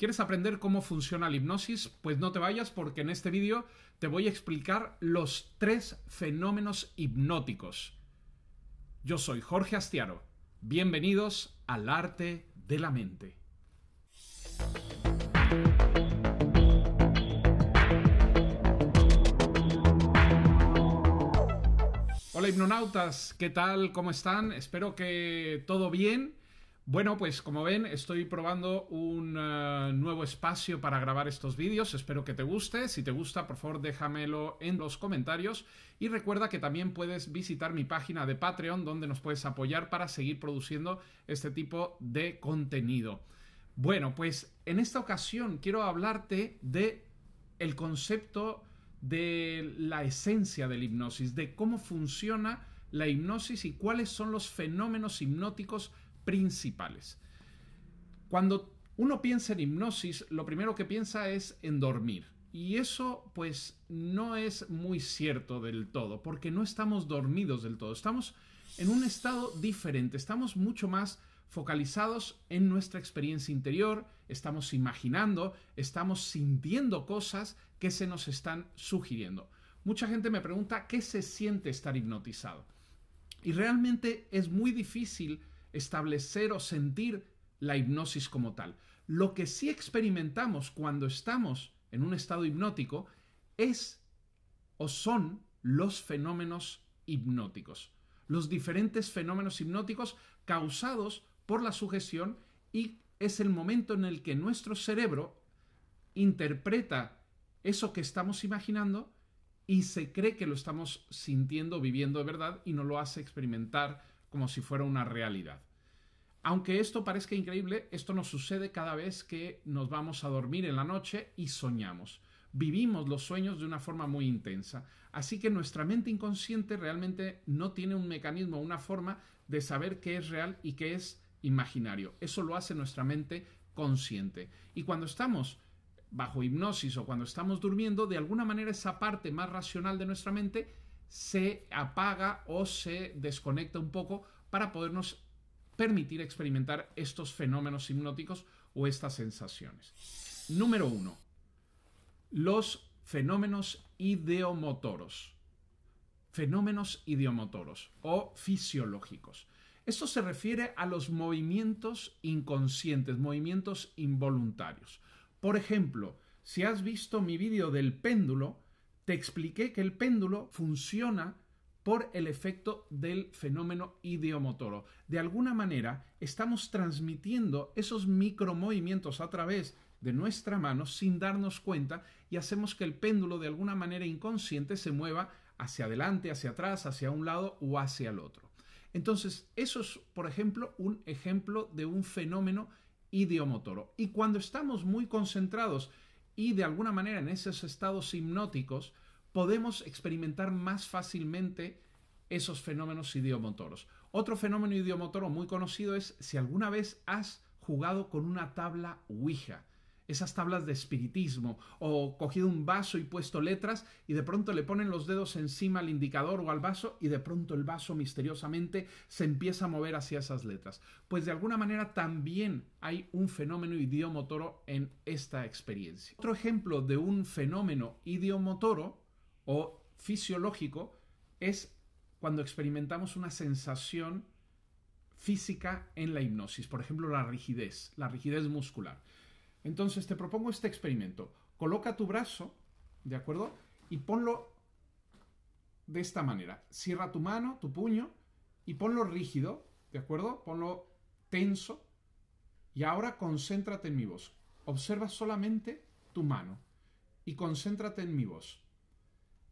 ¿Quieres aprender cómo funciona la hipnosis? Pues no te vayas porque en este vídeo te voy a explicar los tres fenómenos hipnóticos. Yo soy Jorge Astiaro. Bienvenidos al arte de la mente. Hola hipnonautas, ¿qué tal? ¿Cómo están? Espero que todo bien. Bueno, pues como ven, estoy probando un eh, nuevo espacio para grabar estos vídeos. Espero que te guste. Si te gusta, por favor, déjamelo en los comentarios. Y recuerda que también puedes visitar mi página de Patreon, donde nos puedes apoyar para seguir produciendo este tipo de contenido. Bueno, pues en esta ocasión quiero hablarte de el concepto de la esencia de la hipnosis, de cómo funciona la hipnosis y cuáles son los fenómenos hipnóticos principales. Cuando uno piensa en hipnosis, lo primero que piensa es en dormir. Y eso pues no es muy cierto del todo, porque no estamos dormidos del todo, estamos en un estado diferente, estamos mucho más focalizados en nuestra experiencia interior, estamos imaginando, estamos sintiendo cosas que se nos están sugiriendo. Mucha gente me pregunta qué se siente estar hipnotizado. Y realmente es muy difícil establecer o sentir la hipnosis como tal. Lo que sí experimentamos cuando estamos en un estado hipnótico es o son los fenómenos hipnóticos, los diferentes fenómenos hipnóticos causados por la sugestión y es el momento en el que nuestro cerebro interpreta eso que estamos imaginando y se cree que lo estamos sintiendo, viviendo de verdad y no lo hace experimentar como si fuera una realidad. Aunque esto parezca increíble, esto nos sucede cada vez que nos vamos a dormir en la noche y soñamos. Vivimos los sueños de una forma muy intensa, así que nuestra mente inconsciente realmente no tiene un mecanismo, una forma de saber qué es real y qué es imaginario. Eso lo hace nuestra mente consciente. Y cuando estamos bajo hipnosis o cuando estamos durmiendo, de alguna manera esa parte más racional de nuestra mente se apaga o se desconecta un poco para podernos permitir experimentar estos fenómenos hipnóticos o estas sensaciones. Número uno. Los fenómenos ideomotoros. Fenómenos ideomotoros o fisiológicos. Esto se refiere a los movimientos inconscientes, movimientos involuntarios. Por ejemplo, si has visto mi vídeo del péndulo, te expliqué que el péndulo funciona por el efecto del fenómeno idiomotoro. De alguna manera, estamos transmitiendo esos micromovimientos a través de nuestra mano sin darnos cuenta y hacemos que el péndulo de alguna manera inconsciente se mueva hacia adelante, hacia atrás, hacia un lado o hacia el otro. Entonces, eso es, por ejemplo, un ejemplo de un fenómeno idiomotoro. Y cuando estamos muy concentrados y de alguna manera en esos estados hipnóticos podemos experimentar más fácilmente esos fenómenos idiomotoros. Otro fenómeno idiomotoro muy conocido es si alguna vez has jugado con una tabla Ouija esas tablas de espiritismo, o cogido un vaso y puesto letras y de pronto le ponen los dedos encima al indicador o al vaso y de pronto el vaso misteriosamente se empieza a mover hacia esas letras. Pues de alguna manera también hay un fenómeno idiomotoro en esta experiencia. Otro ejemplo de un fenómeno idiomotoro o fisiológico es cuando experimentamos una sensación física en la hipnosis, por ejemplo la rigidez, la rigidez muscular. Entonces te propongo este experimento. Coloca tu brazo, ¿de acuerdo? Y ponlo de esta manera. Cierra tu mano, tu puño, y ponlo rígido, ¿de acuerdo? Ponlo tenso. Y ahora concéntrate en mi voz. Observa solamente tu mano y concéntrate en mi voz.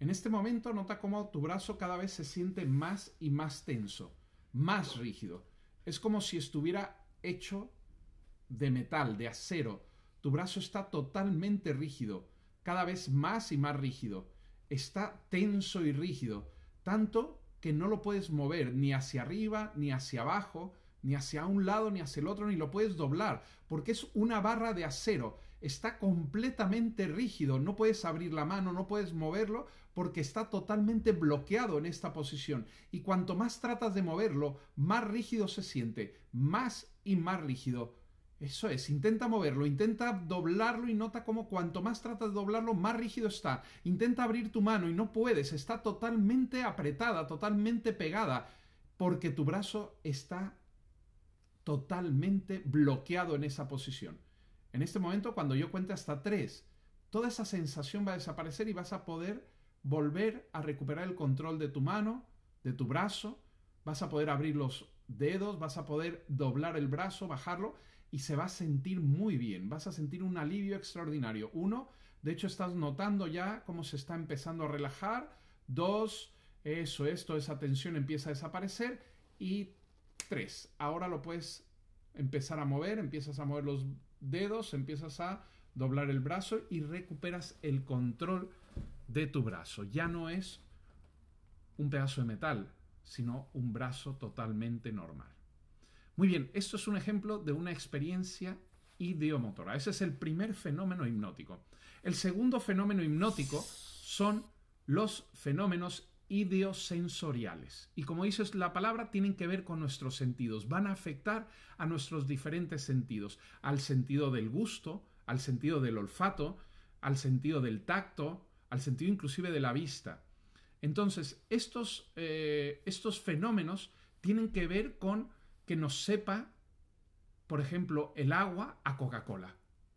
En este momento nota cómo tu brazo cada vez se siente más y más tenso, más rígido. Es como si estuviera hecho de metal, de acero, tu brazo está totalmente rígido, cada vez más y más rígido. Está tenso y rígido, tanto que no lo puedes mover ni hacia arriba, ni hacia abajo, ni hacia un lado, ni hacia el otro, ni lo puedes doblar, porque es una barra de acero. Está completamente rígido, no puedes abrir la mano, no puedes moverlo, porque está totalmente bloqueado en esta posición. Y cuanto más tratas de moverlo, más rígido se siente, más y más rígido eso es, intenta moverlo, intenta doblarlo y nota cómo cuanto más trata de doblarlo, más rígido está. Intenta abrir tu mano y no puedes, está totalmente apretada, totalmente pegada, porque tu brazo está totalmente bloqueado en esa posición. En este momento, cuando yo cuente hasta tres, toda esa sensación va a desaparecer y vas a poder volver a recuperar el control de tu mano, de tu brazo, vas a poder abrir los dedos, vas a poder doblar el brazo, bajarlo y se va a sentir muy bien, vas a sentir un alivio extraordinario. Uno, de hecho estás notando ya cómo se está empezando a relajar. Dos, eso, esto, esa tensión empieza a desaparecer. Y tres, ahora lo puedes empezar a mover, empiezas a mover los dedos, empiezas a doblar el brazo y recuperas el control de tu brazo. Ya no es un pedazo de metal, sino un brazo totalmente normal. Muy bien, esto es un ejemplo de una experiencia ideomotora. Ese es el primer fenómeno hipnótico. El segundo fenómeno hipnótico son los fenómenos idiosensoriales. Y como dices la palabra, tienen que ver con nuestros sentidos, van a afectar a nuestros diferentes sentidos, al sentido del gusto, al sentido del olfato, al sentido del tacto, al sentido inclusive de la vista. Entonces, estos, eh, estos fenómenos tienen que ver con que nos sepa, por ejemplo, el agua a Coca-Cola.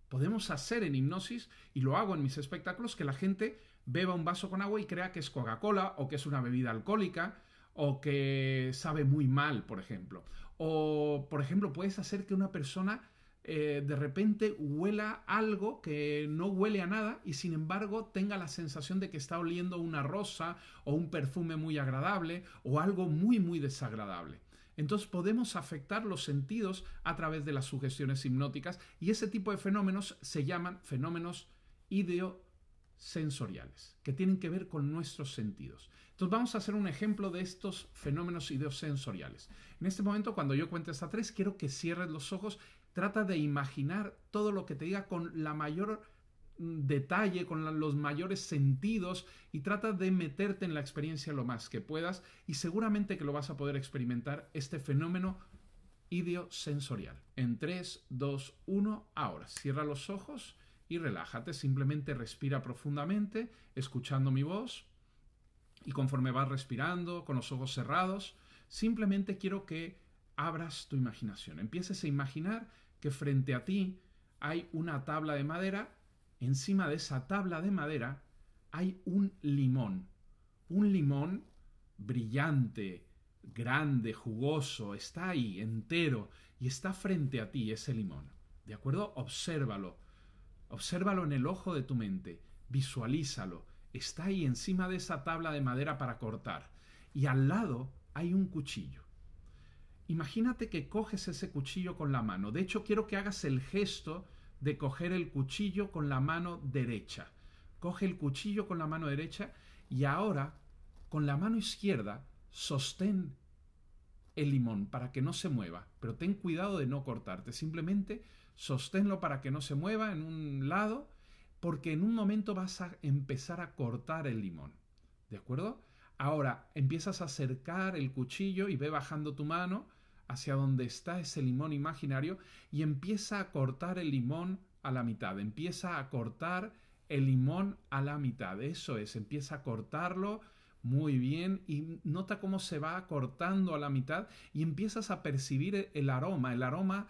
Podemos hacer en hipnosis, y lo hago en mis espectáculos, que la gente beba un vaso con agua y crea que es Coca-Cola o que es una bebida alcohólica o que sabe muy mal, por ejemplo. O, por ejemplo, puedes hacer que una persona eh, de repente huela algo que no huele a nada y sin embargo tenga la sensación de que está oliendo una rosa o un perfume muy agradable o algo muy, muy desagradable. Entonces podemos afectar los sentidos a través de las sugestiones hipnóticas y ese tipo de fenómenos se llaman fenómenos ideosensoriales, que tienen que ver con nuestros sentidos. Entonces vamos a hacer un ejemplo de estos fenómenos ideosensoriales. En este momento, cuando yo cuente hasta tres, quiero que cierres los ojos, trata de imaginar todo lo que te diga con la mayor detalle, con los mayores sentidos y trata de meterte en la experiencia lo más que puedas y seguramente que lo vas a poder experimentar este fenómeno idiosensorial. En 3, 2, 1, ahora cierra los ojos y relájate, simplemente respira profundamente escuchando mi voz y conforme vas respirando con los ojos cerrados, simplemente quiero que abras tu imaginación, empieces a imaginar que frente a ti hay una tabla de madera encima de esa tabla de madera hay un limón. Un limón brillante, grande, jugoso, está ahí, entero, y está frente a ti ese limón. ¿De acuerdo? Obsérvalo. Obsérvalo en el ojo de tu mente. Visualízalo. Está ahí encima de esa tabla de madera para cortar. Y al lado hay un cuchillo. Imagínate que coges ese cuchillo con la mano. De hecho, quiero que hagas el gesto de coger el cuchillo con la mano derecha. Coge el cuchillo con la mano derecha y ahora con la mano izquierda sostén el limón para que no se mueva, pero ten cuidado de no cortarte, simplemente sosténlo para que no se mueva en un lado, porque en un momento vas a empezar a cortar el limón, ¿de acuerdo? Ahora empiezas a acercar el cuchillo y ve bajando tu mano hacia donde está ese limón imaginario y empieza a cortar el limón a la mitad, empieza a cortar el limón a la mitad, eso es, empieza a cortarlo muy bien y nota cómo se va cortando a la mitad y empiezas a percibir e-, el aroma, el aroma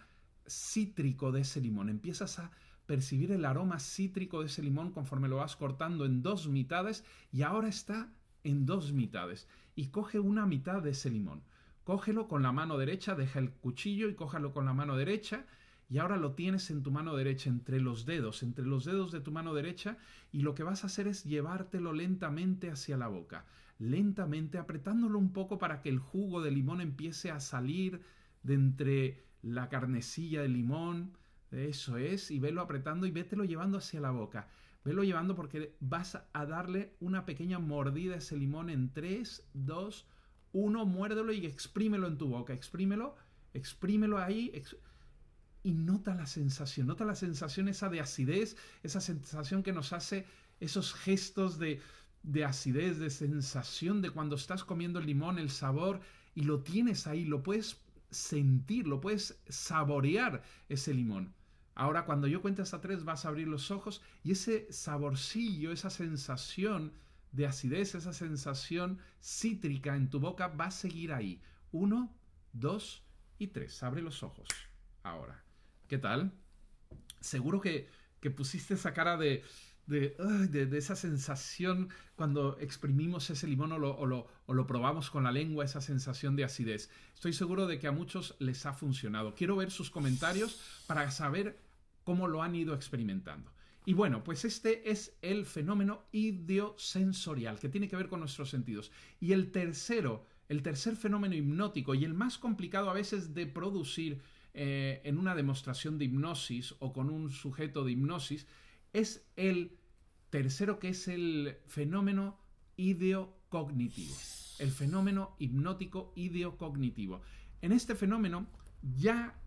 cítrico de ese limón, empiezas a percibir el aroma cítrico de ese limón conforme lo vas cortando en dos mitades y ahora está en dos mitades y coge una mitad de ese limón Cógelo con la mano derecha, deja el cuchillo y cójalo con la mano derecha. Y ahora lo tienes en tu mano derecha, entre los dedos, entre los dedos de tu mano derecha, y lo que vas a hacer es llevártelo lentamente hacia la boca, lentamente apretándolo un poco para que el jugo de limón empiece a salir de entre la carnecilla de limón, eso es, y velo apretando y vételo llevando hacia la boca. Velo llevando porque vas a darle una pequeña mordida a ese limón en 3, 2, uno, muérdelo y exprímelo en tu boca, exprímelo, exprímelo ahí. y nota la sensación, nota la sensación esa de acidez, esa sensación que nos hace esos gestos de, de acidez, de sensación de cuando estás comiendo el limón, el sabor, y lo tienes ahí, lo puedes sentir, lo puedes saborear ese limón. Ahora cuando yo cuente hasta tres vas a abrir los ojos y ese saborcillo, esa sensación, de acidez, esa sensación cítrica en tu boca va a seguir ahí. Uno, dos y tres. Abre los ojos. Ahora, ¿qué tal? Seguro que, que pusiste esa cara de, de, esa sensación cuando exprimimos ese limón o lo, probamos con la lengua, esa sensación de acidez. Estoy seguro de que a muchos les ha funcionado. Quiero ver sus comentarios para saber cómo lo han ido experimentando. Y bueno, pues este es el fenómeno idiosensorial, que tiene que ver con nuestros sentidos. Y el tercero, el tercer fenómeno hipnótico y el más complicado a veces de producir eh, en una demostración de hipnosis o con un sujeto de hipnosis, es el tercero que es el fenómeno ideocognitivo, el fenómeno hipnótico ideocognitivo. En este fenómeno ya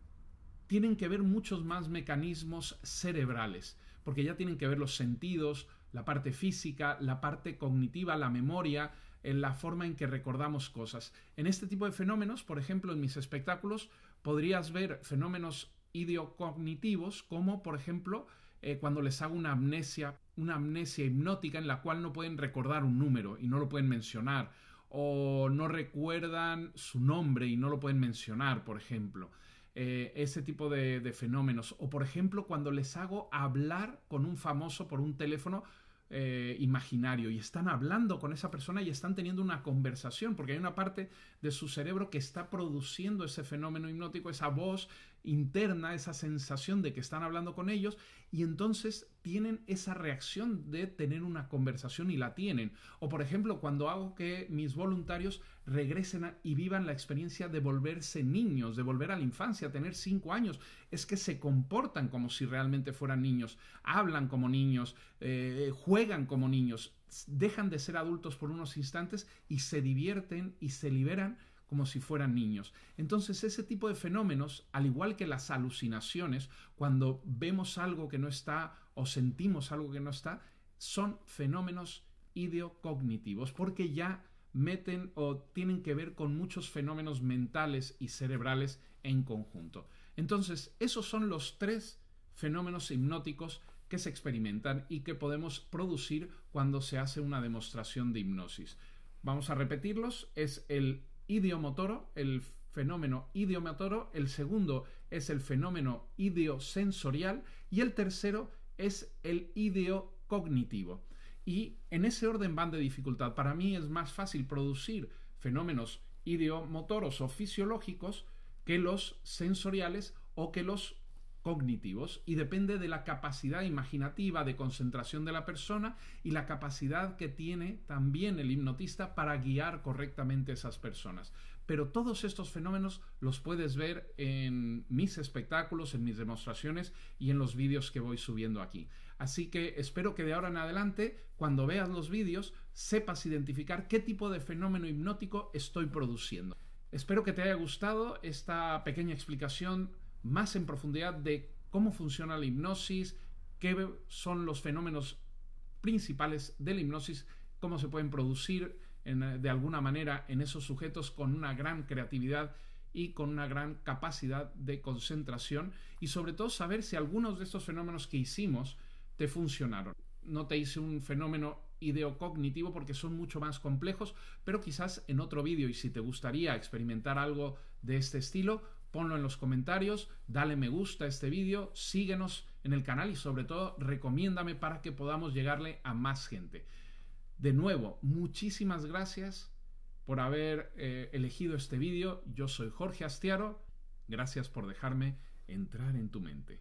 tienen que ver muchos más mecanismos cerebrales porque ya tienen que ver los sentidos, la parte física, la parte cognitiva, la memoria, en la forma en que recordamos cosas. En este tipo de fenómenos, por ejemplo, en mis espectáculos, podrías ver fenómenos idiocognitivos como, por ejemplo, eh, cuando les hago una amnesia, una amnesia hipnótica en la cual no pueden recordar un número y no lo pueden mencionar, o no recuerdan su nombre y no lo pueden mencionar, por ejemplo. Eh, ese tipo de, fenómenos. O por ejemplo, cuando les hago hablar con un famoso por un teléfono eh, imaginario y están hablando con esa persona y están teniendo una conversación, porque hay una parte de su cerebro que está produciendo ese fenómeno hipnótico, esa voz interna, esa sensación de que están hablando con ellos y entonces tienen esa reacción de tener una conversación y la tienen. O por ejemplo, cuando hago que mis voluntarios regresen y vivan la experiencia de volverse niños, de volver a la infancia, tener cinco años. Es que se comportan como si realmente fueran niños, hablan como niños, eh, juegan como niños, dejan de ser adultos por unos instantes y se divierten y se liberan como si fueran niños. Entonces ese tipo de fenómenos, al igual que las alucinaciones, cuando vemos algo que no está o sentimos algo que no está, son fenómenos ideocognitivos, porque ya meten o tienen que ver con muchos fenómenos mentales y cerebrales en conjunto. Entonces, esos son los tres fenómenos hipnóticos que se experimentan y que podemos producir cuando se hace una demostración de hipnosis. Vamos a repetirlos. Es el idiomotoro, el fenómeno idiomotoro, el segundo es el fenómeno idiosensorial y el tercero es el idiocognitivo. Y en ese orden van de dificultad. Para mí es más fácil producir fenómenos ideomotoros o fisiológicos que los sensoriales o que los cognitivos y depende de la capacidad imaginativa de concentración de la persona y la capacidad que tiene también el hipnotista para guiar correctamente a esas personas. Pero todos estos fenómenos los puedes ver en mis espectáculos, en mis demostraciones y en los vídeos que voy subiendo aquí. Así que espero que de ahora en adelante, cuando veas los vídeos, sepas identificar qué tipo de fenómeno hipnótico estoy produciendo. Espero que te haya gustado esta pequeña explicación más en profundidad de cómo funciona la hipnosis, qué son los fenómenos principales de la hipnosis, cómo se pueden producir eh, de alguna manera en esos sujetos con una gran creatividad y con una gran capacidad de concentración y sobre todo saber si algunos de estos fenómenos que hicimos te funcionaron. No te hice un fenómeno ideocognitivo porque son mucho más complejos, pero quizás en otro vídeo y si te gustaría experimentar algo de este estilo, ponlo en los comentarios, dale me gusta a este vídeo, síguenos en el canal y sobre todo recomiéndame para que podamos llegarle a más gente. De nuevo, muchísimas gracias por haber eh, elegido este vídeo. Yo soy Jorge Astiaro. Gracias por dejarme entrar en tu mente.